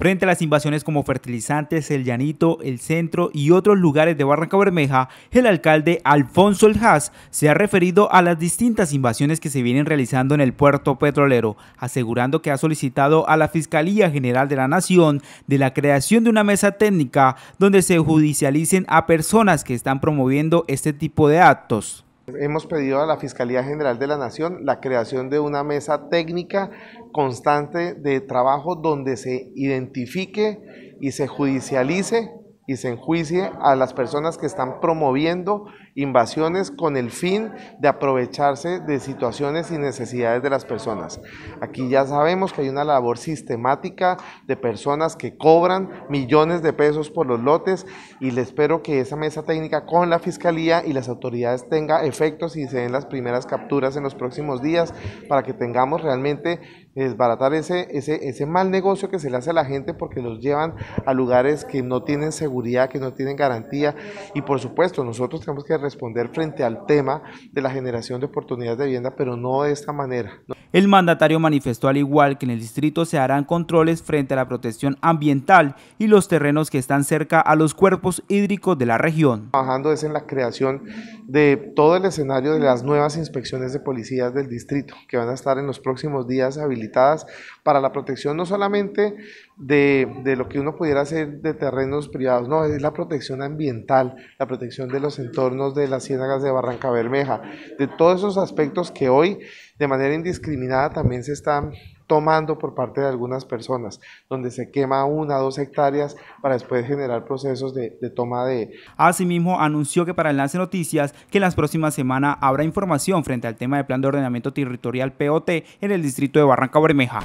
Frente a las invasiones como fertilizantes, el llanito, el centro y otros lugares de Barranca Bermeja, el alcalde Alfonso El Haas se ha referido a las distintas invasiones que se vienen realizando en el puerto petrolero, asegurando que ha solicitado a la Fiscalía General de la Nación de la creación de una mesa técnica donde se judicialicen a personas que están promoviendo este tipo de actos. Hemos pedido a la Fiscalía General de la Nación la creación de una mesa técnica constante de trabajo donde se identifique y se judicialice y se enjuicie a las personas que están promoviendo invasiones con el fin de aprovecharse de situaciones y necesidades de las personas. Aquí ya sabemos que hay una labor sistemática de personas que cobran millones de pesos por los lotes y le espero que esa mesa técnica con la fiscalía y las autoridades tenga efectos y se den las primeras capturas en los próximos días para que tengamos realmente desbaratar ese, ese, ese mal negocio que se le hace a la gente porque los llevan a lugares que no tienen seguridad, que no tienen garantía. Y por supuesto, nosotros tenemos que responder frente al tema de la generación de oportunidades de vivienda, pero no de esta manera. El mandatario manifestó al igual que en el distrito se harán controles frente a la protección ambiental y los terrenos que están cerca a los cuerpos hídricos de la región. Trabajando es en la creación de todo el escenario de las nuevas inspecciones de policías del distrito que van a estar en los próximos días para la protección no solamente de, de, lo que uno pudiera hacer de terrenos privados, no, es la protección ambiental, la protección de los entornos de las ciénagas de Barranca Bermeja, de todos esos aspectos que hoy de manera indiscriminada también se están tomando por parte de algunas personas, donde se quema una o dos hectáreas para después generar procesos de, toma de... Asimismo, anunció que para el Enlace Noticias que las próximas semanas habrá información frente al tema del Plan de Ordenamiento Territorial POT en el distrito de Barranca Bermeja.